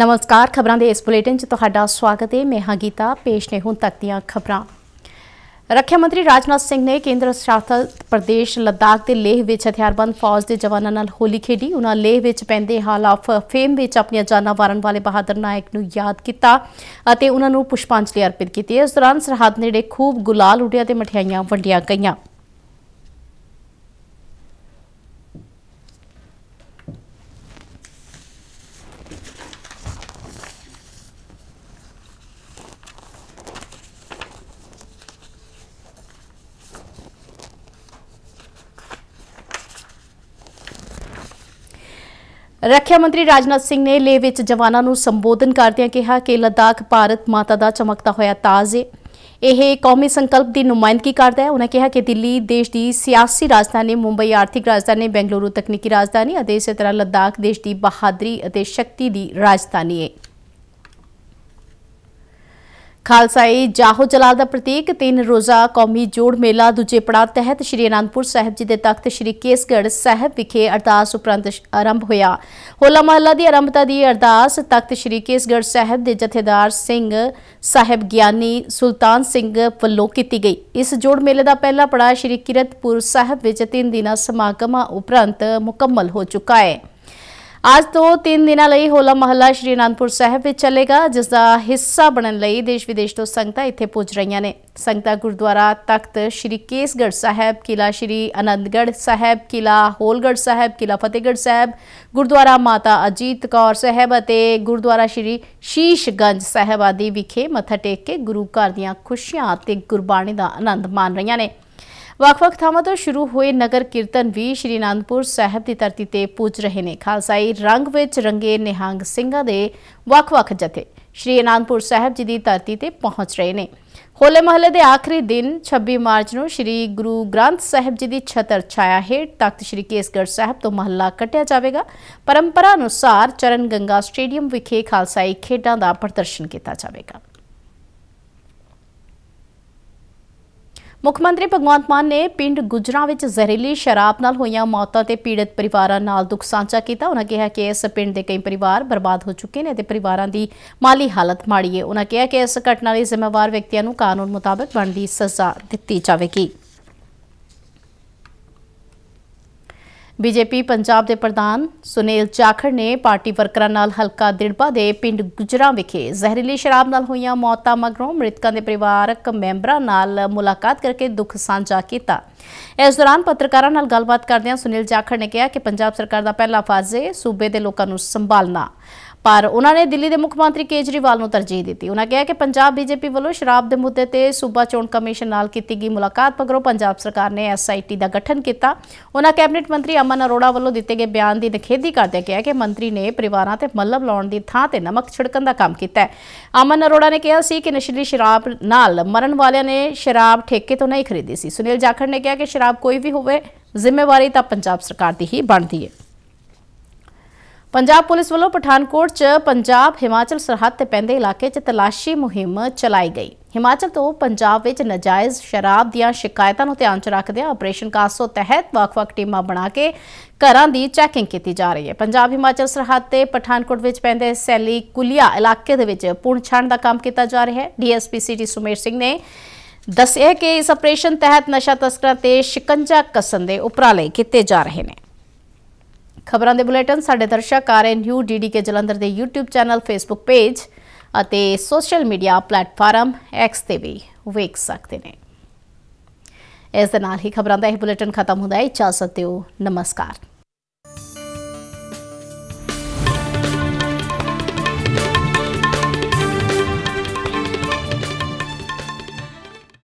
ਨਮਸਕਾਰ ਖਬਰਾਂ ਦੇ ਇਸ ਬੁਲੇਟਿਨ 'ਚ ਤੁਹਾਡਾ ਸਵਾਗਤ ਹੈ ਮੈਂ ਹਾਂ ਗੀਤਾ ਪੇਸ਼ ਨੇ ਹੁਣ ਤੱਕ ਦੀਆਂ ਖਬਰਾਂ ਰੱਖਿਆ ਮੰਤਰੀ ਰਾਜਨਾਥ ਸਿੰਘ ਨੇ ਕੇਂਦਰ ਸ਼ਾਸਤ ਪ੍ਰਦੇਸ਼ ਲਦਾਖ ਦੇ ਲੇਹ ਵਿੱਚ ਹਥਿਆਰਬੰਦ ਫੌਜ ਦੇ ਜਵਾਨਾਂ ਨਾਲ ਹੋਲੀ ਖੇਡੀ ਉਹਨਾਂ ਲੇਹ ਵਿੱਚ ਪੈਂਦੇ ਹਾਲ ਆਫ ਫੇਮ ਵਿੱਚ ਆਪਣੀਆਂ ਜਾਨਾਂ ਵਾਰਨ ਵਾਲੇ ਬਹਾਦਰ ਨਾਇਕ ਨੂੰ ਯਾਦ ਕੀਤਾ ਅਤੇ ਉਹਨਾਂ ਨੂੰ ਪੁਸ਼ਪਾਂਜਲੀ ਅਰਪਿਤ ਕੀਤੀ ਇਸ ਦੌਰਾਨ ਸਰਹੱਦ ਨੇੜੇ ਖੂਬ ਗੁਲਾਲ ਉਡਿਆ ਤੇ ਮਠਿਆਈਆਂ ਵੰਡੀਆਂ ਗਈਆਂ ਰੱਖਿਆ ਮੰਤਰੀ ਰਾਜਨਾਥ ਸਿੰਘ ਨੇ ਲੇ ਵਿੱਚ ਜਵਾਨਾਂ ਨੂੰ ਸੰਬੋਧਨ ਕਰਦਿਆਂ ਕਿਹਾ ਕਿ ਲਦਾਖ ਭਾਰਤ ਮਾਤਾ ਦਾ ਚਮਕਦਾ ਹੋਇਆ ਤਾਜ ਹੈ ਇਹ ਕੌਮੀ ਸੰਕਲਪ ਦੀ ਨੁਮਾਇੰਦਗੀ ਕਰਦਾ ਹੈ ਉਹਨਾਂ ਕਿਹਾ ਕਿ ਦਿੱਲੀ ਦੇਸ਼ ਦੀ ਸਿਆਸੀ ਰਾਜਧਾਨੀ ਮੁੰਬਈ ਆਰਥਿਕ ਰਾਜਧਾਨੀ ਬੈਂਗਲੁਰੂ ਤਕਨੀਕੀ ਰਾਜਧਾਨੀ ਅਤੇ ਇਸੇ ਤਰ੍ਹਾਂ ਲਦਾਖ ਦੇਸ਼ ਦੀ ਬਹਾਦਰੀ ਅਤੇ ਸ਼ਕਤੀ ਦੀ ਰਾਜਧਾਨੀ ਹੈ ਖਾਲਸਾਈ ਜਾਹੋ ਜਲਾਲ ਦਾ ਪ੍ਰਤੀਕ ਤਿੰਨ ਰੋਜ਼ਾ ਕੌਮੀ ਜੋੜ ਮੇਲਾ ਦੂਜੇ ਪੜਾਅ ਤਹਿਤ ਸ਼੍ਰੀ ਅਨੰਦਪੁਰ ਸਾਹਿਬ ਜੀ ਦੇ ਤਖਤ ਸ਼੍ਰੀ ਕੇਸਗੜ੍ਹ ਸਾਹਿਬ ਵਿਖੇ ਅਰਦਾਸ ਉਪਰੰਤ ਆਰੰਭ ਹੋਇਆ ਹੋਲਾ ਮਹੱਲਾ ਦੀ ਆਰੰਭਤਾ ਦੀ ਅਰਦਾਸ ਤਖਤ ਸ਼੍ਰੀ ਕੇਸਗੜ੍ਹ ਸਾਹਿਬ ਦੇ ਜਥੇਦਾਰ ਸਿੰਘ ਸਾਹਿਬ ਗਿਆਨੀ ਸੁਲਤਾਨ ਸਿੰਘ ਵੱਲੋਂ ਕੀਤੀ ਗਈ ਇਸ ਜੋੜ ਮੇਲੇ ਦਾ ਪਹਿਲਾ ਪੜਾਅ ਸ਼੍ਰੀ ਕਿਰਤਪੁਰ ਸਾਹਿਬ ਵਿੱਚ ਤਿੰਨ ਦਿਨਾਂ ਸਮਾਗਮਾਂ ਉਪਰੰਤ ਮੁਕੰਮਲ ਹੋ ਚੁੱਕਾ ਹੈ ਅੱਜ ਤੋਂ 3 ਦਿਨਾਂ ਲਈ ਹੋਲਾ ਮਹੱਲਾ ਸ਼੍ਰੀ ਅਨੰਦਪੁਰ ਸਾਹਿਬ ਵਿੱਚ ਚੱਲੇਗਾ ਜਿਸ ਦਾ ਹਿੱਸਾ ਬਣਨ ਲਈ ਦੇਸ਼ ਵਿਦੇਸ਼ ਤੋਂ ਸੰਗਤਾਂ ਇੱਥੇ ਪਹੁੰਚ ਰਹੀਆਂ ਨੇ ਸੰਗਤਾਂ ਗੁਰਦੁਆਰਾ ਤਖਤ ਸ਼੍ਰੀ ਕੇਸਗੜ੍ਹ ਸਾਹਿਬ ਕਿਲਾ ਸ਼੍ਰੀ ਅਨੰਦਗੜ੍ਹ ਸਾਹਿਬ ਕਿਲਾ ਹੋਲਗੜ੍ਹ ਸਾਹਿਬ ਕਿਲਾ ਫਤਿਹਗੜ੍ਹ ਸਾਹਿਬ ਗੁਰਦੁਆਰਾ ਮਾਤਾ ਅਜੀਤ ਕੌਰ ਸਾਹਿਬ ਅਤੇ ਗੁਰਦੁਆਰਾ ਸ਼੍ਰੀ ਸ਼ੀਸ਼ਗੰਜ ਸਾਹਿਬ ਆਦੀ ਵਿਖੇ ਮੱਥਾ ਟੇਕ ਕੇ ਗੁਰੂ ਘਰ ਦੀਆਂ ਖੁਸ਼ੀਆਂ ਅਤੇ ਗੁਰਬਾਣੀ ਦਾ ਆਨੰਦ ਮਾਣ ਰਹੀਆਂ ਨੇ ਵੱਖ-ਵੱਖ ਥਾਵਾਂ ਤੋਂ ਸ਼ੁਰੂ ਹੋਏ ਨਗਰ ਕੀਰਤਨ ਵੀ ਸ਼੍ਰੀ ਅਨੰਦਪੁਰ ਸਾਹਿਬ ਦੀ ਧਰਤੀ ਤੇ ਪੂਜ ਰਹੇ ਨੇ ਖਾਲਸਾਈ ਰੰਗ ਵਿੱਚ ਰੰਗੇ ਨਿਹੰਗ ਸਿੰਘਾਂ ਦੇ ਵੱਖ-ਵੱਖ ਜਥੇ ਸ਼੍ਰੀ ਅਨੰਦਪੁਰ ਸਾਹਿਬ ਜੀ ਦੀ ਧਰਤੀ ਤੇ ਪਹੁੰਚ ਰਹੇ ਨੇ ਹੋਲੇ ਮਹੱਲੇ ਦੇ ਆਖਰੀ ਦਿਨ 26 ਮਾਰਚ ਨੂੰ ਸ੍ਰੀ ਗੁਰੂ ਗ੍ਰੰਥ ਸਾਹਿਬ ਜੀ ਦੀ ਛਤਰ ਛਾਇਆ ਹੇਠ ਤਖਤ ਸ੍ਰੀ ਕੇਸਗੜ੍ਹ ਸਾਹਿਬ ਤੋਂ ਮਹੱਲਾ ਕੱਟਿਆ ਜਾਵੇਗਾ ਪਰੰਪਰਾ ਅਨੁਸਾਰ ਚਰਨ ਗੰਗਾ ਸਟੇਡੀਅਮ ਵਿਖੇ ਖਾਲਸਾਈ ਖੇਡਾਂ ਦਾ ਪ੍ਰਦਰਸ਼ਨ ਕੀਤਾ ਜਾਵੇਗਾ ਮੁੱਖ ਮੰਤਰੀ ਭਗਵੰਤ ਮਾਨ ਨੇ ਪਿੰਡ ਗੁਜਰਾ ਵਿੱਚ ਜ਼ਹਿਰੀਲੀ ਸ਼ਰਾਬ ਨਾਲ ਹੋਈਆਂ ਮੌਤਾਂ ਤੇ ਪੀੜਤ ਪਰਿਵਾਰਾਂ ਨਾਲ ਦੁੱਖ ਸਾਂਝਾ ਕੀਤਾ ਉਹਨਾਂ ਕਿਹਾ ਕਿ ਇਸ ਪਿੰਡ ਦੇ ਕਈ ਪਰਿਵਾਰ ਬਰਬਾਦ ਹੋ ਚੁੱਕੇ ਨੇ ਤੇ ਪਰਿਵਾਰਾਂ ਦੀ ਮਾਲੀ ਹਾਲਤ ਮਾੜੀ ਹੈ ਉਹਨਾਂ ਕਿਹਾ ਕਿ ਇਸ ਘਟਨਾ ਲਈ ਜ਼ਿੰਮੇਵਾਰ ਵਿਅਕਤੀਆਂ ਨੂੰ ਕਾਨੂੰਨ ਮੁਤਾਬਕ ਬਣਦੀ ਸਜ਼ਾ ਦਿੱਤੀ ਜਾਵੇਗੀ ਬੀਜੇਪੀ ਪੰਜਾਬ ਦੇ ਪ੍ਰਧਾਨ ਸੁਨੀਲ ਚਾਖੜ ਨੇ ਪਾਰਟੀ ਵਰਕਰਾਂ ਨਾਲ ਹਲਕਾ ਦਿੜਪਾ ਦੇ ਪਿੰਡ ਗੁਜਰਾ ਵਿਖੇ ਜ਼ਹਿਰੀਲੀ ਸ਼ਰਾਬ ਨਾਲ ਹੋਈਆਂ ਮੌਤਾਂ ਮਗਰੋਂ ਮ੍ਰਿਤਕਾਂ ਦੇ ਪਰਿਵਾਰਕ ਮੈਂਬਰਾਂ ਨਾਲ ਮੁਲਾਕਾਤ ਕਰਕੇ ਦੁੱਖ ਸਾਂਝਾ ਕੀਤਾ ਇਸ ਦੌਰਾਨ ਪੱਤਰਕਾਰਾਂ ਨਾਲ ਗੱਲਬਾਤ ਕਰਦਿਆਂ ਸੁਨੀਲ ਚਾਖੜ ਨੇ ਕਿਹਾ ਕਿ ਪੰਜਾਬ ਸਰਕਾਰ ਦਾ ਪਹਿਲਾ ਫਰਜ਼ ਹੈ ਸੂਬੇ ਦੇ ਲੋਕਾਂ ਨੂੰ ਸੰਭਾਲਣਾ ਪਰ ਉਹਨਾਂ ਨੇ ਦਿੱਲੀ ਦੇ ਮੁੱਖ ਮੰਤਰੀ ਕੇਜਰੀਵਾਲ ਨੂੰ ਤਰਜੀਹ ਦਿੱਤੀ ਉਹਨਾਂ ਕਿਹਾ ਕਿ ਪੰਜਾਬ ਬੀਜੇਪੀ ਵੱਲੋਂ ਸ਼ਰਾਬ ਦੇ ਮੁੱਦੇ ਤੇ ਸੂਬਾ ਚੋਣ ਕਮਿਸ਼ਨ ਨਾਲ ਕੀਤੀ ਗਈ ਮੁਲਾਕਾਤ ਮਗਰੋਂ ਪੰਜਾਬ ਸਰਕਾਰ ਨੇ ਐਸਆਈਟੀ ਦਾ ਗਠਨ ਕੀਤਾ ਉਹਨਾਂ ਕੈਬਨਿਟ ਮੰਤਰੀ ਅਮਨ ਅਰੋੜਾ ਵੱਲੋਂ ਦਿੱਤੇ ਗਏ ਬਿਆਨ ਦੀ ਨਿਖੇਧੀ ਕਰਦਿਆਂ ਕਿਹਾ ਕਿ ਮੰਤਰੀ ਨੇ ਪਰਿਵਾਰਾਂ ਤੇ ਮੱਲਬ ਲਾਉਣ ਦੀ ਥਾਂ ਤੇ ਨਮਕ ਛਿੜਕਣ ਦਾ ਕੰਮ ਕੀਤਾ ਹੈ ਅਮਨ ਅਰੋੜਾ ਨੇ ਕਿਹਾ ਸੀ ਕਿ ਨਸ਼ੀਲੀ ਸ਼ਰਾਬ ਨਾਲ ਮਰਨ ਵਾਲਿਆਂ ਨੇ ਸ਼ਰਾਬ ਠੇਕੇ ਤੋਂ ਨਹੀਂ ਖਰੀਦੀ ਸੀ ਸੁਨੀਲ ਜਾਖੜ ਨੇ ਕਿਹਾ ਕਿ ਸ਼ਰਾਬ ਕੋਈ ਵੀ ਹੋਵੇ ਜ਼ਿੰਮੇਵਾਰੀ ਤਾਂ ਪੰਜਾਬ ਸਰਕਾਰ ਦੀ ਹੀ ਬਣਦੀ ਹੈ ਪੰਜਾਬ ਪੁਲਿਸ ਵੱਲੋਂ ਪਠਾਨਕੋਟ 'ਚ ਪੰਜਾਬ ਹਿਮਾਚਲ ਸਰਹੱਦ ਤੇ ਪੈਂਦੇ ਇਲਾਕੇ 'ਚ ਤਲਾਸ਼ੀ ਮੁਹਿੰਮ ਚਲਾਈ ਗਈ। ਹਿਮਾਚਲ ਤੋਂ ਪੰਜਾਬ ਵਿੱਚ ਨਜਾਇਜ਼ ਸ਼ਰਾਬ ਦੀਆਂ ਸ਼ਿਕਾਇਤਾਂ ਨੂੰ ਧਿਆਨ 'ਚ ਰੱਖਦਿਆਂ ਆਪਰੇਸ਼ਨ ਕਾਸੋ ਤਹਿਤ ਵੱਖ-ਵੱਖ ਟੀਮਾਂ ਬਣਾ ਕੇ ਘਰਾਂ ਦੀ ਚੈਕਿੰਗ ਕੀਤੀ ਜਾ ਰਹੀ ਹੈ। ਪੰਜਾਬ ਹਿਮਾਚਲ ਸਰਹੱਦ ਤੇ ਪਠਾਨਕੋਟ ਵਿੱਚ ਪੈਂਦੇ ਸੈਲੀ ਕੁਲੀਆ ਇਲਾਕੇ ਦੇ ਵਿੱਚ ਪੁਣਛਾਣ ਦਾ ਕੰਮ ਕੀਤਾ ਜਾ ਰਿਹਾ ਹੈ। ਡੀਐਸਪੀ ਸਿਟੀ ਸੁਮੇਰ ਸਿੰਘ ਨੇ ਦੱਸਿਆ ਕਿ ਇਸ ਆਪਰੇਸ਼ਨ ਤਹਿਤ ਨਸ਼ਾ ਤਸਕਰਾਂ ਤੇ ਸ਼ਿਕੰਜਾ ਕਸਣ ਦੇ ਉਪਰਾਲੇ ਕੀਤੇ ਜਾ ਰਹੇ ਨੇ। ਖਬਰਾਂ ਦੇ ਬੁਲੇਟਿਨ ਸਾਡੇ ਦਰਸ਼ਕ R N U DDK Jalandhar ਦੇ YouTube ਚੈਨਲ Facebook ਪੇਜ ਅਤੇ ਸੋਸ਼ਲ ਮੀਡੀਆ ਪਲੇਟਫਾਰਮ X ਤੇ ਵੀ ਵੇਖ ਸਕਦੇ ਨੇ ਇਸ ਦੇ ਨਾਲ ਹੀ ਖਬਰਾਂ ਦਾ ਇਹ ਬੁਲੇਟਿਨ ਖਤਮ ਹੁੰਦਾ ਹੈ ਇਜਾਜ਼ਤ ਦਿਓ ਨਮਸਕਾਰ